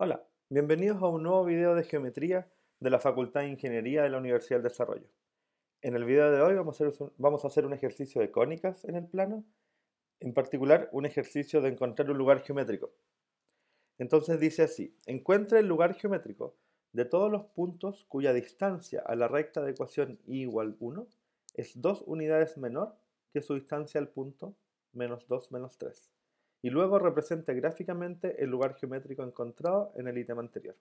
Hola, bienvenidos a un nuevo video de geometría de la Facultad de Ingeniería de la Universidad del Desarrollo. En el video de hoy vamos a hacer, un ejercicio de cónicas en el plano, en particular un ejercicio de encontrar un lugar geométrico. Entonces dice así, encuentre el lugar geométrico de todos los puntos cuya distancia a la recta de ecuación y igual 1 es dos unidades menor que su distancia al punto menos 2 menos 3 y luego representa gráficamente el lugar geométrico encontrado en el ítem anterior.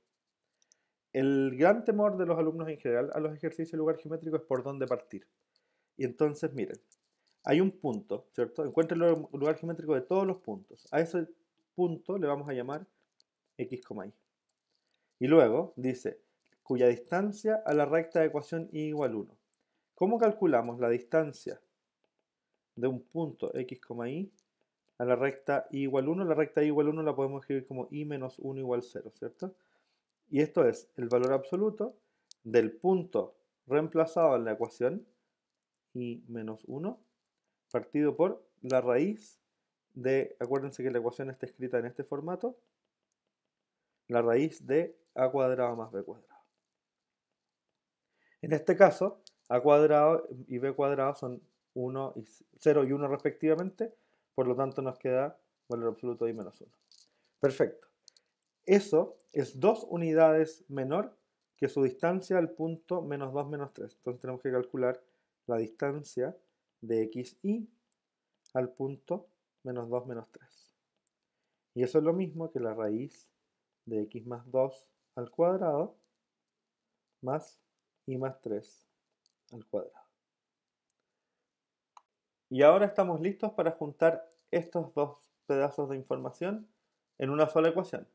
El gran temor de los alumnos en general a los ejercicios de lugar geométrico es por dónde partir. Y entonces, miren, hay un punto, ¿cierto? Encuentra el lugar geométrico de todos los puntos. A ese punto le vamos a llamar x, y. Y luego dice, cuya distancia a la recta de ecuación y igual 1. ¿Cómo calculamos la distancia de un punto x, y a la recta i igual 1. La recta i igual 1 la podemos escribir como i menos 1 igual 0, ¿cierto? Y esto es el valor absoluto del punto reemplazado en la ecuación i menos 1 partido por la raíz de, acuérdense que la ecuación está escrita en este formato, la raíz de a cuadrado más b cuadrado. En este caso, a cuadrado y b cuadrado son 1 y 0 y 1 respectivamente, por lo tanto, nos queda valor absoluto de i menos 1. Perfecto. Eso es dos unidades menor que su distancia al punto menos 2 menos 3. Entonces tenemos que calcular la distancia de xi al punto menos 2 menos 3. Y eso es lo mismo que la raíz de x más 2 al cuadrado más y más 3 al cuadrado. Y ahora estamos listos para juntar estos dos pedazos de información en una sola ecuación.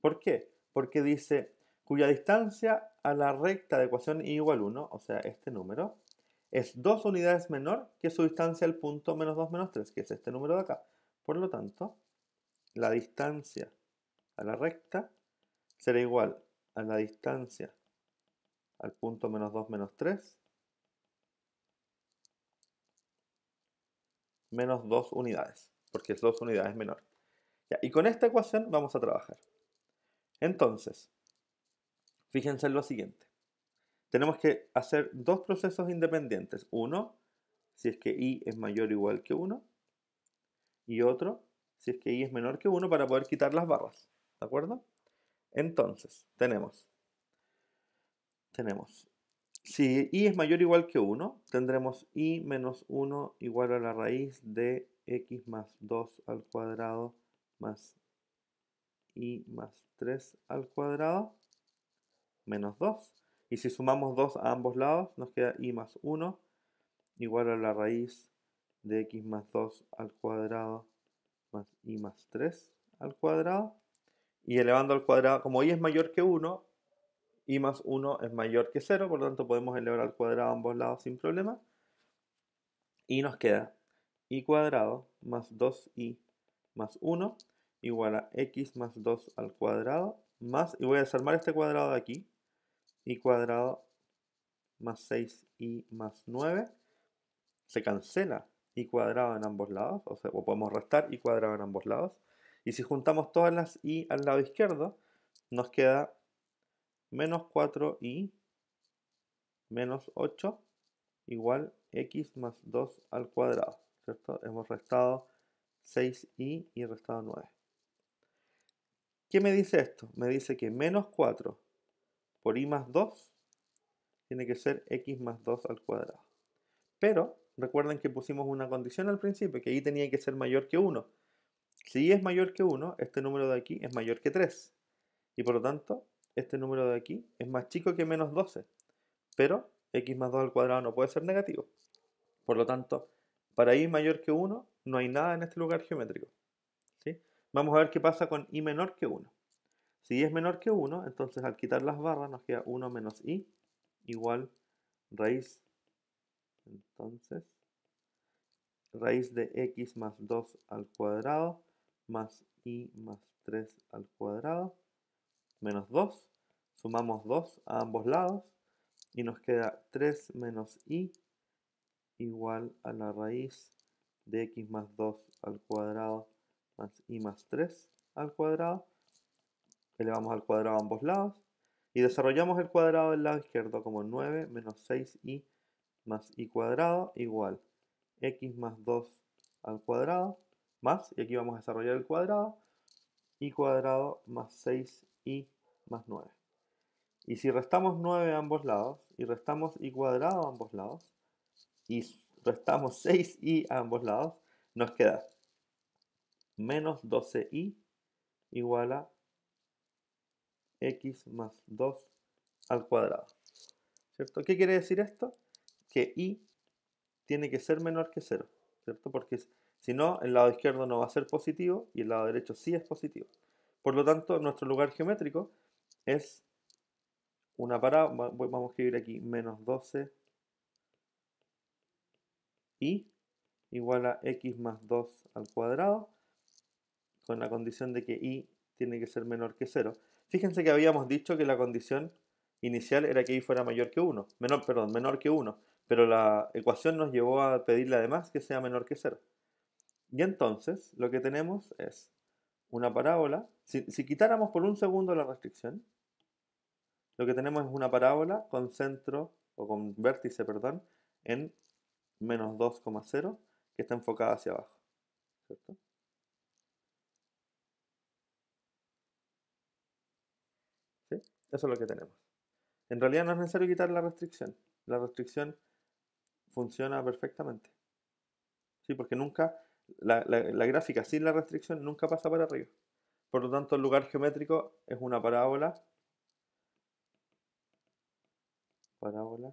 ¿Por qué? Porque dice cuya distancia a la recta de ecuación i igual 1, o sea, este número, es dos unidades menor que su distancia al punto menos 2 menos 3, que es este número de acá. Por lo tanto, la distancia a la recta será igual a la distancia al punto menos 2 menos 3 menos 2 unidades, porque es 2 unidades menor. y con esta ecuación vamos a trabajar. Entonces, fíjense en lo siguiente. Tenemos que hacer dos procesos independientes. Uno, si es que i es mayor o igual que 1. Y otro, si es que i es menor que 1 para poder quitar las barras. ¿De acuerdo? Entonces, tenemos, tenemos si i es mayor o igual que 1, tendremos i menos 1 igual a la raíz de x más 2 al cuadrado más i más 3 al cuadrado menos 2. Y si sumamos 2 a ambos lados, nos queda i más 1 igual a la raíz de x más 2 al cuadrado más i más 3 al cuadrado. Y elevando al cuadrado, como i es mayor que 1, y más 1 es mayor que 0, por lo tanto podemos elevar al cuadrado a ambos lados sin problema. Y nos queda y cuadrado más 2i más 1 igual a x más 2 al cuadrado más, y voy a desarmar este cuadrado de aquí, y cuadrado más 6i más 9, se cancela y cuadrado en ambos lados, o sea, podemos restar y cuadrado en ambos lados, y si juntamos todas las i al lado izquierdo, nos queda menos 4i menos 8 igual x más 2 al cuadrado, ¿cierto? Hemos restado 6i y restado 9. ¿Qué me dice esto? Me dice que menos 4 por i más 2 tiene que ser x más 2 al cuadrado. Pero recuerden que pusimos una condición al principio, que i tenía que ser mayor que 1. Si i es mayor que 1, este número de aquí es mayor que 3. Y por lo tanto, este número de aquí es más chico que menos 12, pero x más 2 al cuadrado no puede ser negativo. Por lo tanto, para i mayor que 1 no hay nada en este lugar geométrico. Vamos a ver qué pasa con i menor que 1. Si i es menor que 1, entonces al quitar las barras nos queda 1 menos i igual raíz, entonces, raíz de x más 2 al cuadrado más i más 3 al cuadrado menos 2. Sumamos 2 a ambos lados y nos queda 3 menos i igual a la raíz de x más 2 al cuadrado más i más 3 al cuadrado. Elevamos al cuadrado a ambos lados y desarrollamos el cuadrado del lado izquierdo como 9 menos 6i más i cuadrado igual x más 2 al cuadrado más, y aquí vamos a desarrollar el cuadrado, y cuadrado más 6 y más 9. Y si restamos 9 a ambos lados, y restamos y cuadrado a ambos lados, y restamos 6i a ambos lados, nos queda menos 12i igual a x más 2 al cuadrado. ¿Cierto? ¿Qué quiere decir esto? Que i tiene que ser menor que 0, ¿cierto? Porque si no, el lado izquierdo no va a ser positivo y el lado derecho sí es positivo. Por lo tanto, nuestro lugar geométrico es una parada, vamos a escribir aquí menos 12 y igual a x más 2 al cuadrado, con la condición de que i tiene que ser menor que 0. Fíjense que habíamos dicho que la condición inicial era que i fuera mayor que 1, menor, perdón, menor que 1, pero la ecuación nos llevó a pedirle además que sea menor que 0. Y entonces lo que tenemos es una parábola. Si, quitáramos por un segundo la restricción, lo que tenemos es una parábola con centro o con vértice, perdón, en menos 2,0 que está enfocada hacia abajo. ¿Cierto? Eso es lo que tenemos. En realidad no es necesario quitar la restricción. La restricción funciona perfectamente. ¿Sí? Porque nunca la, gráfica sin la restricción nunca pasa para arriba. Por lo tanto, el lugar geométrico es una parábola. Parábola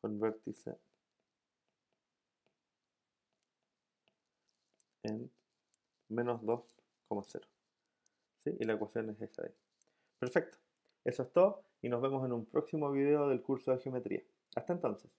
con vértice en menos 2,0. ¿Sí? Y la ecuación es esa. de ahí. Perfecto. Eso es todo y nos vemos en un próximo video del curso de geometría. Hasta entonces.